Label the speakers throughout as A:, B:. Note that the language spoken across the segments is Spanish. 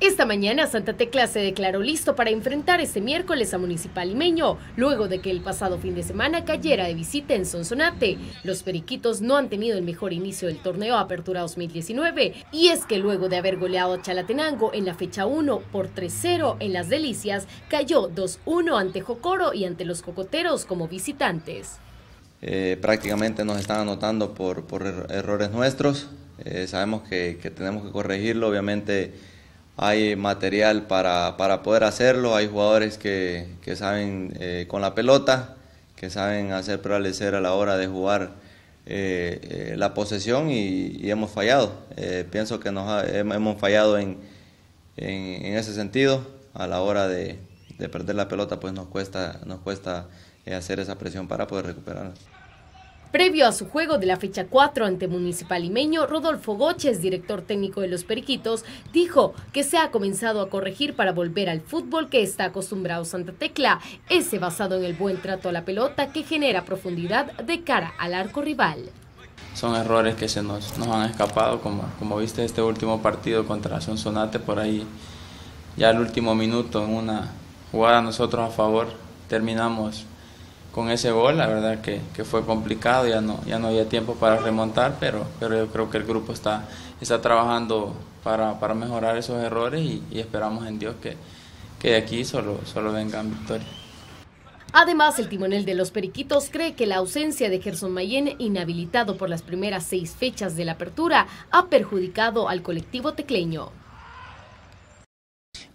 A: Esta mañana Santa Tecla se declaró listo para enfrentar este miércoles a Municipal Meño, luego de que el pasado fin de semana cayera de visita en Sonsonate. Los periquitos no han tenido el mejor inicio del torneo Apertura 2019, y es que luego de haber goleado a Chalatenango en la fecha 1 por 3-0 en Las Delicias, cayó 2-1 ante Jocoro y ante los Cocoteros como visitantes.
B: Eh, prácticamente nos están anotando por, errores nuestros, eh, sabemos que tenemos que corregirlo, obviamente hay material para, poder hacerlo, hay jugadores que, saben eh, con la pelota, que saben hacer prevalecer a la hora de jugar eh, eh, la posesión y, hemos fallado. pienso que nos hemos fallado en, ese sentido, a la hora de, de, perder la pelota pues nos cuesta, nos cuesta hacer esa presión para poder recuperarla.
A: Previo a su juego de la fecha 4 ante Municipal Imeño, Rodolfo Góchez, director técnico de los Periquitos, dijo que se ha comenzado a corregir para volver al fútbol que está acostumbrado Santa Tecla, ese basado en el buen trato a la pelota que genera profundidad de cara al arco rival.
C: Son errores que se nos, nos han escapado, como, como viste este último partido contra Sonsonate, por ahí ya el último minuto en una jugada nosotros a favor terminamos con ese gol, la verdad que, que, fue complicado, ya no, ya no había tiempo para remontar, pero, pero yo creo que el grupo está, está trabajando para, mejorar esos errores y, esperamos en Dios que, de aquí solo, solo vengan victorias.
A: Además, el timonel de los Periquitos cree que la ausencia de Gerson Mayen, inhabilitado por las primeras seis fechas de la apertura, ha perjudicado al colectivo tecleño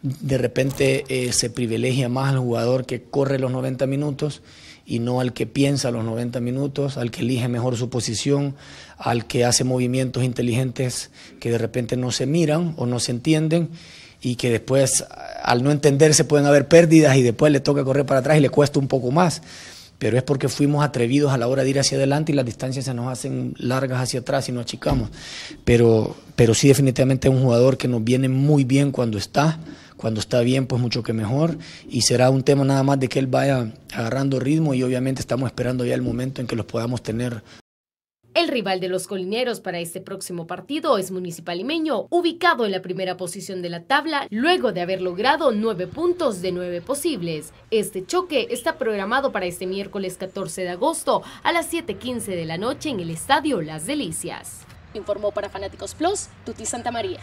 D: de repente eh, se privilegia más al jugador que corre los 90 minutos y no al que piensa los 90 minutos, al que elige mejor su posición, al que hace movimientos inteligentes que de repente no se miran o no se entienden y que después al no entenderse pueden haber pérdidas y después le toca correr para atrás y le cuesta un poco más. Pero es porque fuimos atrevidos a la hora de ir hacia adelante y las distancias se nos hacen largas hacia atrás y nos achicamos. Pero, pero sí definitivamente es un jugador que nos viene muy bien cuando está. Cuando está bien, pues mucho que mejor. Y será un tema nada más de que él vaya agarrando ritmo y obviamente estamos esperando ya el momento en que los podamos tener
A: el rival de los colineros para este próximo partido es Municipal Imeño, ubicado en la primera posición de la tabla luego de haber logrado nueve puntos de nueve posibles. Este choque está programado para este miércoles 14 de agosto a las 7.15 de la noche en el Estadio Las Delicias. Informó para Fanáticos Plus, Tuti Santa María.